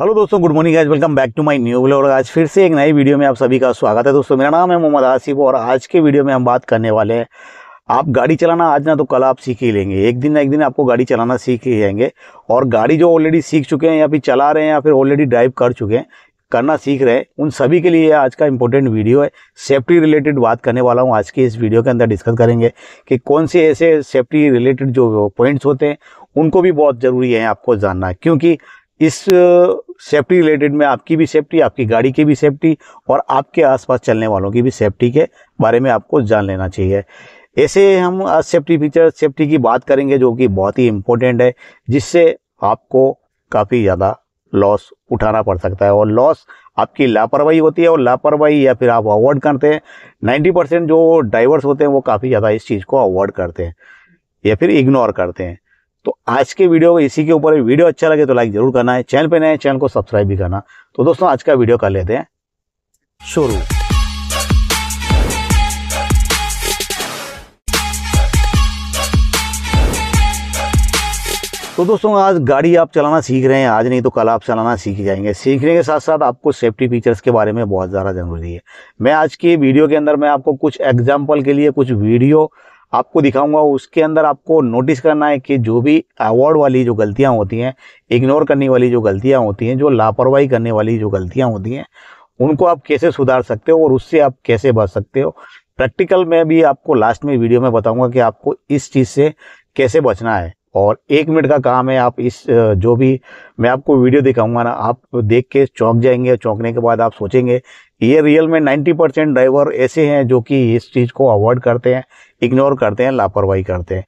hello दोस्तों good morning आज welcome back to my new blog आज फिर से एक नई वीडियो में आप सभी का स्वागत है दोस्तों मेरा नाम है मोहम्मद आसिफ और आज के वीडियो में हम बात करने वाले हैं आप गाड़ी चलाना आज ना तो कल आप सीख ही लेंगे एक दिन ना एक दिन आपको गाड़ी चलाना सीख ही जाएंगे और गाड़ी जो ऑलरेडी सीख चुके हैं या फिर चला रहे हैं या फिर ऑलरेडी ड्राइव कर चुके हैं करना सीख रहे हैं उन सभी के लिए आज का इंपॉर्टेंट वीडियो है सेफ्टी रिलेटेड बात करने वाला हूँ आज के इस वीडियो के अंदर डिस्कस करेंगे कि कौन से ऐसे सेफ्टी रिलेटेड जो पॉइंट्स होते हैं उनको भी बहुत ज़रूरी है आपको जानना क्योंकि इस सेफ्टी रिलेटेड में आपकी भी सेफ्टी आपकी गाड़ी की भी सेफ्टी और आपके आसपास चलने वालों की भी सेफ्टी के बारे में आपको जान लेना चाहिए ऐसे हम आज सेफ्टी फीचर सेफ्टी की बात करेंगे जो कि बहुत ही इम्पोर्टेंट है जिससे आपको काफ़ी ज़्यादा लॉस उठाना पड़ सकता है और लॉस आपकी लापरवाही होती है और लापरवाही या फिर आप अवॉइड करते हैं नाइन्टी परसेंट जो ड्राइवर्स होते हैं वो काफ़ी ज़्यादा इस चीज़ को अवॉइड करते हैं या फिर इग्नोर करते हैं तो आज के वीडियो इसी के ऊपर वीडियो अच्छा लगे तो लाइक जरूर करना है चैनल पे नए चैनल को सब्सक्राइब भी करना तो दोस्तों आज का वीडियो कर लेते हैं शुरू तो दोस्तों आज गाड़ी आप चलाना सीख रहे हैं आज नहीं तो कल आप चलाना सीख जाएंगे सीखने के साथ साथ आपको सेफ्टी फीचर्स के बारे में बहुत ज़्यादा ज़रूरी है मैं आज के वीडियो के अंदर मैं आपको कुछ एग्जाम्पल के लिए कुछ वीडियो आपको दिखाऊंगा उसके अंदर आपको नोटिस करना है कि जो भी अवार्ड वाली जो गलतियां होती हैं इग्नोर करने वाली जो गलतियां होती हैं जो लापरवाही करने वाली जो गलतियां होती हैं उनको आप कैसे सुधार सकते हो और उससे आप कैसे बच सकते हो प्रैक्टिकल में भी आपको लास्ट में वीडियो में बताऊंगा कि आपको इस चीज़ से कैसे बचना है और एक मिनट का काम है आप इस जो भी मैं आपको वीडियो दिखाऊंगा ना आप देख के चौंक जाएंगे चौंकने के बाद आप सोचेंगे ये रियल में 90 परसेंट ड्राइवर ऐसे हैं जो कि इस चीज़ को अवॉइड करते हैं इग्नोर करते हैं लापरवाही करते हैं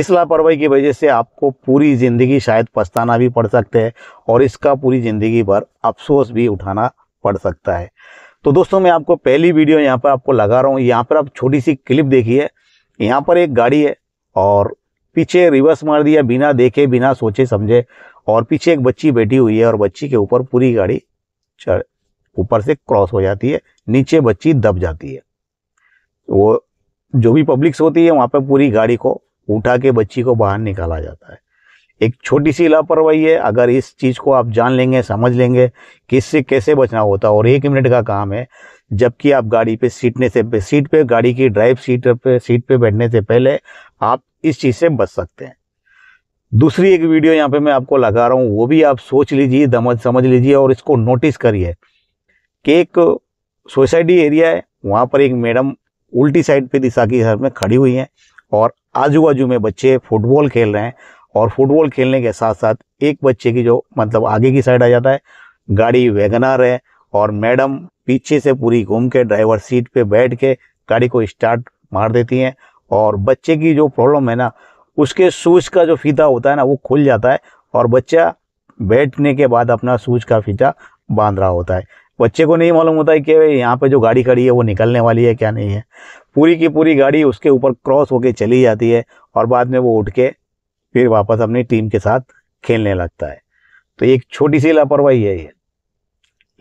इस लापरवाही की वजह से आपको पूरी ज़िंदगी शायद पछताना भी पड़ सकते हैं और इसका पूरी ज़िंदगी भर अफसोस भी उठाना पड़ सकता है तो दोस्तों मैं आपको पहली वीडियो यहाँ पर आपको लगा रहा हूँ यहाँ पर आप छोटी सी क्लिप देखिए यहाँ पर एक गाड़ी है और पीछे रिवर्स मार दिया बिना देखे बिना सोचे समझे और पीछे एक बच्ची बैठी हुई है और बच्ची के ऊपर पूरी गाड़ी चढ़ ऊपर से क्रॉस हो जाती है नीचे बच्ची दब जाती है वो जो भी पब्लिक्स होती है वहाँ पर पूरी गाड़ी को उठा के बच्ची को बाहर निकाला जाता है एक छोटी सी लापरवाही है अगर इस चीज़ को आप जान लेंगे समझ लेंगे किससे कैसे बचना होता है और एक मिनट का काम है जबकि आप गाड़ी पे सीटने से पे, सीट पे गाड़ी की ड्राइव सीट पे सीट पे बैठने से पहले आप इस चीज़ से बच सकते हैं दूसरी एक वीडियो यहाँ पे मैं आपको लगा रहा हूँ वो भी आप सोच लीजिए समझ लीजिए और इसको नोटिस करिए कि एक सोसाइटी एरिया है वहाँ पर एक मैडम उल्टी साइड पे दिशा की घर में खड़ी हुई हैं और आजू बाजू में बच्चे फुटबॉल खेल रहे हैं और फुटबॉल खेलने के साथ साथ एक बच्चे की जो मतलब आगे की साइड आ जाता है गाड़ी वैगनार है और मैडम पीछे से पूरी घूम के ड्राइवर सीट पे बैठ के गाड़ी को स्टार्ट मार देती हैं और बच्चे की जो प्रॉब्लम है ना उसके सूच का जो फीता होता है ना वो खुल जाता है और बच्चा बैठने के बाद अपना सूच का फीता बांध रहा होता है बच्चे को नहीं मालूम होता है कि यहाँ पे जो गाड़ी खड़ी है वो निकलने वाली है क्या नहीं है पूरी की पूरी गाड़ी उसके ऊपर क्रॉस होके चली जाती है और बाद में वो उठ के फिर वापस अपनी टीम के साथ खेलने लगता है तो एक छोटी सी लापरवाही है ये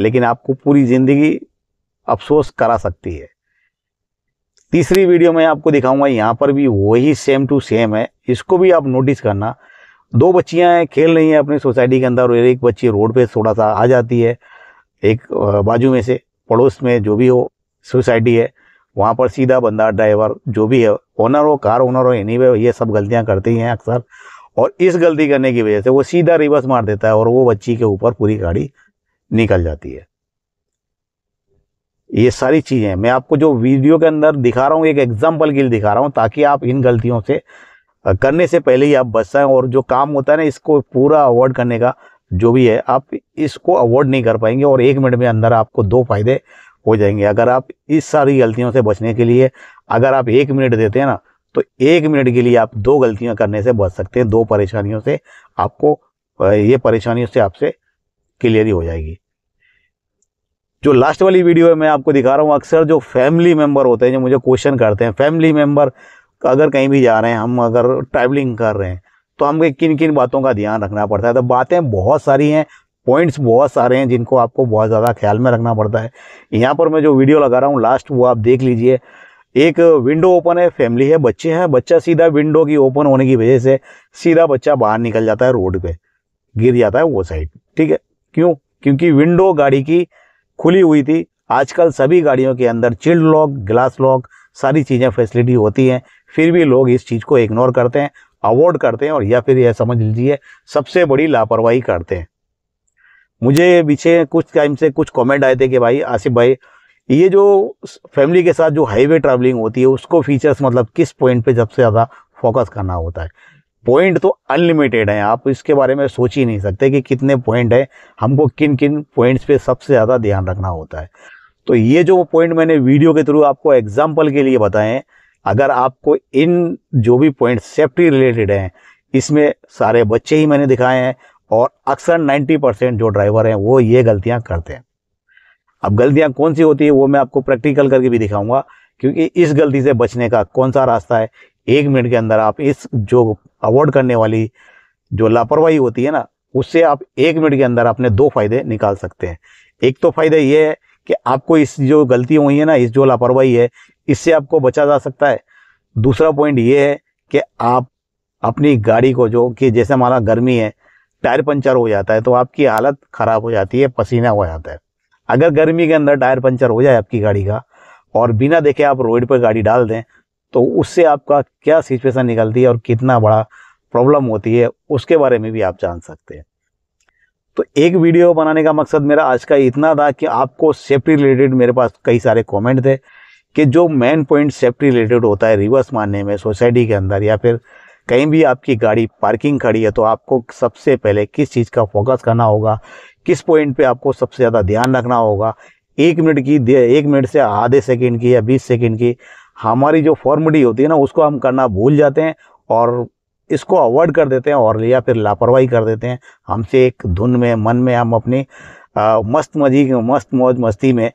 लेकिन आपको पूरी ज़िंदगी अफसोस करा सकती है तीसरी वीडियो में आपको दिखाऊंगा यहाँ पर भी वही सेम टू सेम है इसको भी आप नोटिस करना दो बच्चियाँ हैं खेल रही हैं अपनी सोसाइटी के अंदर और एक बच्ची रोड पे थोड़ा सा आ जाती है एक बाजू में से पड़ोस में जो भी हो सोसाइटी है वहाँ पर सीधा बंदा ड्राइवर जो भी है ओनर हो कार ओनर हो एनी वे ये सब गलतियाँ करते ही हैं अक्सर और इस गलती करने की वजह से वो सीधा रिवर्स मार देता है और वो बच्ची के ऊपर पूरी गाड़ी निकल जाती है ये सारी चीज़ें मैं आपको जो वीडियो के अंदर दिखा रहा हूँ एक एग्जाम्पल के लिए दिखा रहा हूँ ताकि आप इन गलतियों से करने से पहले ही आप बच जाएँ और जो काम होता है ना इसको पूरा अवॉइड करने का जो भी है आप इसको अवॉइड नहीं कर पाएंगे और एक मिनट में अंदर आपको दो फायदे हो जाएंगे अगर आप इस सारी गलतियों से बचने के लिए अगर आप एक मिनट देते हैं ना तो एक मिनट के लिए आप दो गलतियां करने से बच सकते हैं दो परेशानियों से आपको ये परेशानियों से आपसे क्लियर ही हो जाएगी जो लास्ट वाली वीडियो है मैं आपको दिखा रहा हूँ अक्सर जो फैमिली मेम्बर होते हैं जो मुझे क्वेश्चन करते हैं फैमिली मेम्बर अगर कहीं भी जा रहे हैं हम अगर ट्रैवलिंग कर रहे हैं तो हमें किन किन बातों का ध्यान रखना पड़ता है तो बातें बहुत सारी हैं पॉइंट्स बहुत सारे हैं जिनको आपको बहुत ज़्यादा ख्याल में रखना पड़ता है यहाँ पर मैं जो वीडियो लगा रहा हूँ लास्ट वो आप देख लीजिए एक विंडो ओपन है फैमिली है बच्चे हैं बच्चा सीधा विंडो की ओपन होने की वजह से सीधा बच्चा बाहर निकल जाता है रोड पे गिर जाता है वो साइड ठीक है क्यों क्योंकि विंडो गाड़ी की खुली हुई थी आजकल सभी गाड़ियों के अंदर चिल्ड लॉक ग्लास लॉक सारी चीज़ें फैसिलिटी होती हैं फिर भी लोग इस चीज़ को इग्नोर करते हैं अवॉर्ड करते हैं और या फिर यह समझ लीजिए सबसे बड़ी लापरवाही करते हैं मुझे पीछे कुछ टाइम से कुछ कमेंट आए थे कि भाई आसिफ भाई ये जो फैमिली के साथ जो हाईवे ट्रैवलिंग होती है उसको फीचर्स मतलब किस पॉइंट पे सबसे ज़्यादा फोकस करना होता है पॉइंट तो अनलिमिटेड है आप इसके बारे में सोच ही नहीं सकते कि कितने पॉइंट हैं हमको किन किन पॉइंट्स पे सबसे ज़्यादा ध्यान रखना होता है तो ये जो पॉइंट मैंने वीडियो के थ्रू आपको एग्जाम्पल के लिए बताएं अगर आपको इन जो भी पॉइंट सेफ्टी रिलेटेड हैं इसमें सारे बच्चे ही मैंने दिखाए हैं और अक्सर 90 परसेंट जो ड्राइवर हैं वो ये गलतियां करते हैं अब गलतियां कौन सी होती है वो मैं आपको प्रैक्टिकल करके भी दिखाऊंगा क्योंकि इस गलती से बचने का कौन सा रास्ता है एक मिनट के अंदर आप इस जो अवॉर्ड करने वाली जो लापरवाही होती है ना उससे आप एक मिनट के अंदर अपने दो फायदे निकाल सकते हैं एक तो फायदा ये है कि आपको इस जो गलती हुई है ना इस जो लापरवाही है इससे आपको बचा जा सकता है दूसरा पॉइंट ये है कि आप अपनी गाड़ी को जो कि जैसे हमारा गर्मी है टायर पंचर हो जाता है तो आपकी हालत ख़राब हो जाती है पसीना हो जाता है अगर गर्मी के अंदर टायर पंचर हो जाए आपकी गाड़ी का और बिना देखे आप रोड पर गाड़ी डाल दें तो उससे आपका क्या सिचुएशन निकलती है और कितना बड़ा प्रॉब्लम होती है उसके बारे में भी आप जान सकते हैं तो एक वीडियो बनाने का मकसद मेरा आज का इतना था कि आपको सेफ्टी रिलेटेड मेरे पास कई सारे कॉमेंट थे कि जो मेन पॉइंट सेफ्टी रिलेटेड होता है रिवर्स मारने में सोसाइटी के अंदर या फिर कहीं भी आपकी गाड़ी पार्किंग खड़ी है तो आपको सबसे पहले किस चीज़ का फोकस करना होगा किस पॉइंट पे आपको सबसे ज़्यादा ध्यान रखना होगा एक मिनट की एक मिनट से आधे सेकंड की या बीस सेकंड की हमारी जो फॉर्मेलिटी होती है ना उसको हम करना भूल जाते हैं और इसको अवॉइड कर देते हैं और या फिर लापरवाही कर देते हैं हमसे एक धुन में मन में हम अपनी आ, मस्त मजी मस्त मौज मस्ती में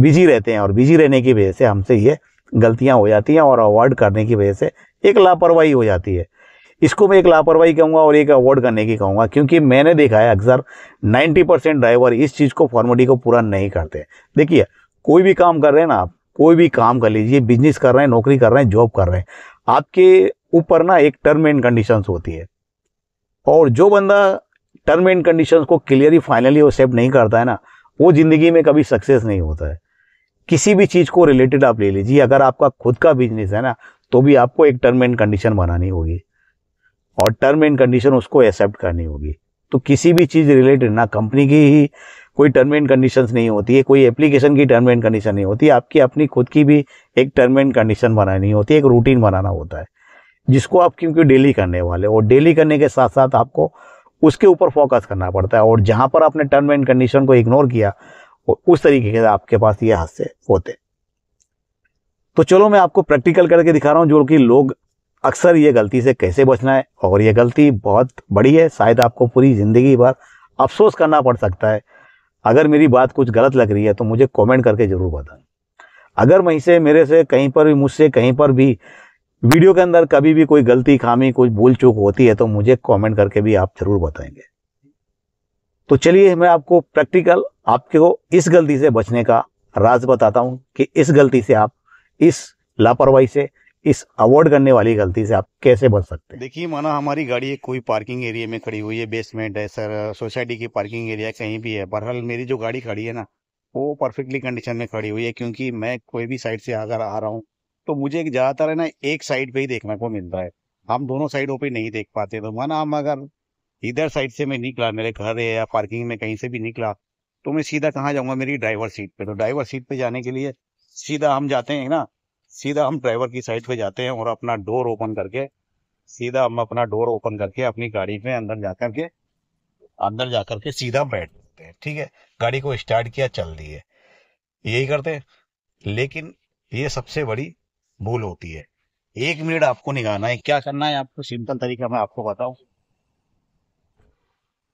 बिजी रहते हैं और बिजी रहने की वजह से हमसे ये गलतियाँ हो जाती हैं और अवॉइड करने की वजह से एक लापरवाही हो जाती है इसको मैं एक लापरवाही कहूँगा और एक अवॉर्ड करने की कहूँगा क्योंकि मैंने देखा है अक्सर 90 परसेंट ड्राइवर इस चीज़ को फॉर्मेलिटी को पूरा नहीं करते देखिए कोई भी काम कर रहे हैं ना आप कोई भी काम कर लीजिए बिजनेस कर रहे हैं नौकरी कर रहे हैं जॉब कर रहे हैं आपके ऊपर ना एक टर्म एंड कंडीशंस होती है और जो बंदा टर्म एंड कंडीशंस को क्लियरली फाइनली एक्सेप्ट नहीं करता है ना वो ज़िंदगी में कभी सक्सेस नहीं होता है किसी भी चीज़ को रिलेटेड आप ले लीजिए अगर आपका खुद का बिजनेस है ना तो भी आपको एक टर्म एंड कंडीशन बनानी होगी और टर्म एंड कंडीशन उसको एक्सेप्ट करनी होगी तो किसी भी चीज़ रिलेटेड ना कंपनी की ही कोई टर्म एंड कंडीशन नहीं होती है कोई एप्लीकेशन की टर्म एंड कंडीशन नहीं होती आपकी अपनी खुद की भी एक टर्म एंड कंडीशन बनानी होती है एक रूटीन बनाना होता है जिसको आप क्योंकि डेली करने वाले और डेली करने के साथ साथ आपको उसके ऊपर फोकस करना पड़ता है और जहां पर आपने टर्म एंड कंडीशन को इग्नोर किया उस तरीके के आपके पास ये हादसे होते तो चलो मैं आपको प्रैक्टिकल करके दिखा रहा हूँ जो कि लोग अक्सर ये गलती से कैसे बचना है और ये गलती बहुत बड़ी है शायद आपको पूरी ज़िंदगी भर अफसोस करना पड़ सकता है अगर मेरी बात कुछ गलत लग रही है तो मुझे कमेंट करके ज़रूर बताएं अगर वहीं से मेरे से कहीं पर भी मुझसे कहीं पर भी वीडियो के अंदर कभी भी कोई गलती खामी कोई भूल चूक होती है तो मुझे कॉमेंट करके भी आप ज़रूर बताएंगे तो चलिए मैं आपको प्रैक्टिकल आपके को इस गलती से बचने का राज बताता हूँ कि इस गलती से आप इस लापरवाही से इस अवॉइड करने वाली गलती से आप कैसे बच सकते हैं देखिए माना हमारी गाड़ी कोई पार्किंग एरिया में खड़ी हुई है बेसमेंट है सर सोसाइटी की पार्किंग एरिया कहीं भी है बहरहाल मेरी जो गाड़ी खड़ी है ना वो परफेक्टली कंडीशन में खड़ी हुई है क्योंकि मैं कोई भी साइड से अगर आ रहा हूँ तो मुझे ज़्यादातर है ना एक साइड पे ही देखने को मिलता है हम दोनों साइडों पे नहीं देख पाते तो माना हम अगर इधर साइड से मैं निकला मेरे घर है या पार्किंग में कहीं से भी निकला तो मैं सीधा कहाँ जाऊंगा मेरी ड्राइवर सीट पे तो ड्राइवर सीट पे जाने के लिए सीधा हम जाते हैं ना सीधा हम ड्राइवर की साइड पे जाते हैं और अपना डोर ओपन करके सीधा हम अपना डोर ओपन करके अपनी गाड़ी में अंदर जा करके अंदर जा करके सीधा बैठ जाते हैं ठीक है गाड़ी को स्टार्ट किया चल दिए यही करते हैं लेकिन ये सबसे बड़ी भूल होती है एक मिनट आपको निकालना है क्या करना है आपको सिंपल तरीका मैं आपको बताऊं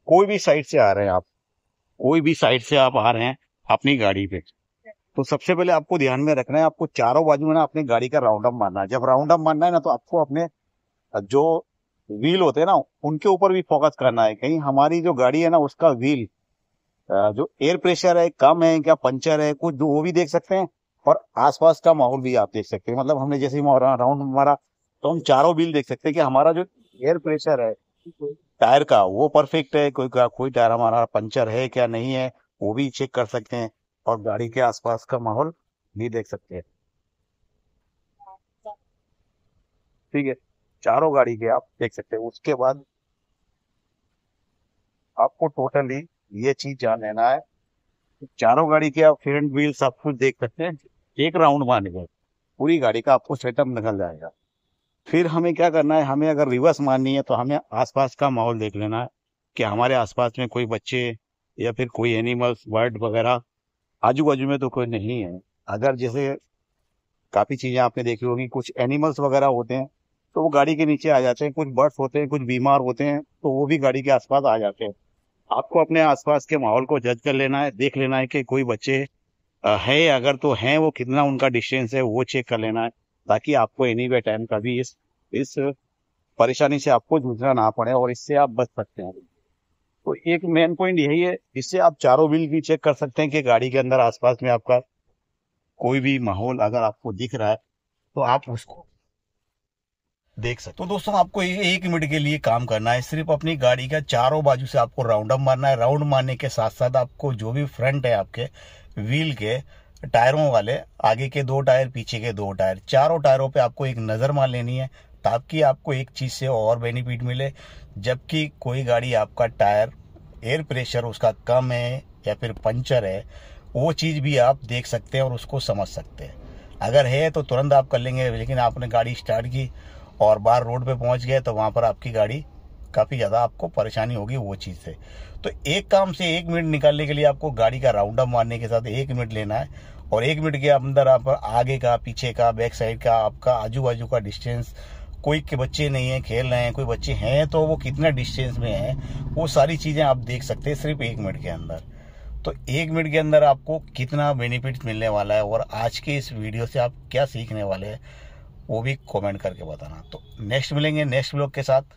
कोई भी साइड से आ रहे हैं आप कोई भी साइड से आप आ रहे हैं अपनी गाड़ी पे तो सबसे पहले आपको ध्यान में रखना है आपको चारों बाजू में ना अपनी गाड़ी का राउंड अप मारना है जब राउंड अप मारना है ना तो आपको अपने जो व्हील होते हैं ना उनके ऊपर भी फोकस करना है कहीं हमारी जो गाड़ी है ना उसका व्हील जो एयर प्रेशर है कम है क्या पंचर है कुछ वो भी देख सकते हैं और आसपास का माहौल भी आप देख सकते हैं मतलब हमने जैसे राउंड मारा तो हम चारों व्हील देख सकते हैं कि हमारा जो एयर प्रेशर है टायर का वो परफेक्ट है कोई का कोई टायर हमारा पंचर है क्या नहीं है वो भी चेक कर सकते हैं और गाड़ी के आसपास का माहौल भी देख सकते हैं ठीक है चारों गाड़ी के आप देख सकते हैं उसके बाद आपको टोटली ये चीज जान लेना है चारों गाड़ी के आप फ्रंट व्हील सब कुछ देख सकते हैं एक राउंड मानेगा पूरी गाड़ी का आपको सेटअप निकल जाएगा फिर हमें क्या करना है हमें अगर रिवर्स माननी है तो हमें आसपास का माहौल देख लेना है कि हमारे आसपास में कोई बच्चे या फिर कोई एनिमल्स बर्ड वगैरह आजू बाजू में तो कोई नहीं है अगर जैसे काफ़ी चीज़ें आपने देखी होगी कुछ एनिमल्स वगैरह होते हैं तो वो गाड़ी के नीचे आ जाते हैं कुछ बर्ड्स होते हैं कुछ बीमार होते हैं तो वो भी गाड़ी के आसपास आ जाते हैं आपको अपने आसपास के माहौल को जज कर लेना है देख लेना है कि कोई बच्चे है अगर तो हैं वो कितना उनका डिस्टेंस है वो चेक कर लेना है ताकि आपको एनी वे टाइम कभी इस इस परेशानी से आपको जूझना ना पड़े और इससे आप बच सकते हैं तो एक मेन पॉइंट यही है इससे आप चारों व्हील भी चेक कर सकते हैं कि गाड़ी के अंदर आसपास में आपका कोई भी माहौल अगर आपको दिख रहा है तो आप उसको देख सकते हो तो दोस्तों आपको एक मिनट के लिए काम करना है सिर्फ अपनी गाड़ी का चारों बाजू से आपको राउंड अप मारना है राउंड मारने के साथ साथ आपको जो भी फ्रंट है आपके व्हील के टायरों वाले आगे के दो टायर पीछे के दो टायर चारों टायरों पे आपको एक नज़र मार लेनी है ताकि आपको एक चीज़ से और बेनिफिट मिले जबकि कोई गाड़ी आपका टायर एयर प्रेशर उसका कम है या फिर पंचर है वो चीज़ भी आप देख सकते हैं और उसको समझ सकते हैं अगर है तो तुरंत आप कर लेंगे लेकिन आपने गाड़ी स्टार्ट की और बाहर रोड पे पहुंच गए तो वहाँ पर आपकी गाड़ी काफ़ी ज़्यादा आपको परेशानी होगी वो चीज़ से तो एक काम से एक मिनट निकालने के लिए आपको गाड़ी का राउंड अप मारने के साथ एक मिनट लेना है और एक मिनट के अंदर आप आगे का पीछे का बैक साइड का आपका आजू बाजू का डिस्टेंस कोई के बच्चे नहीं है खेल रहे हैं कोई बच्चे हैं तो वो कितना डिस्टेंस में है वो सारी चीज़ें आप देख सकते हैं सिर्फ एक मिनट के अंदर तो एक मिनट के अंदर आपको कितना बेनिफिट मिलने वाला है और आज के इस वीडियो से आप क्या सीखने वाले हैं वो भी कमेंट करके बताना तो नेक्स्ट मिलेंगे नेक्स्ट ब्लॉग के साथ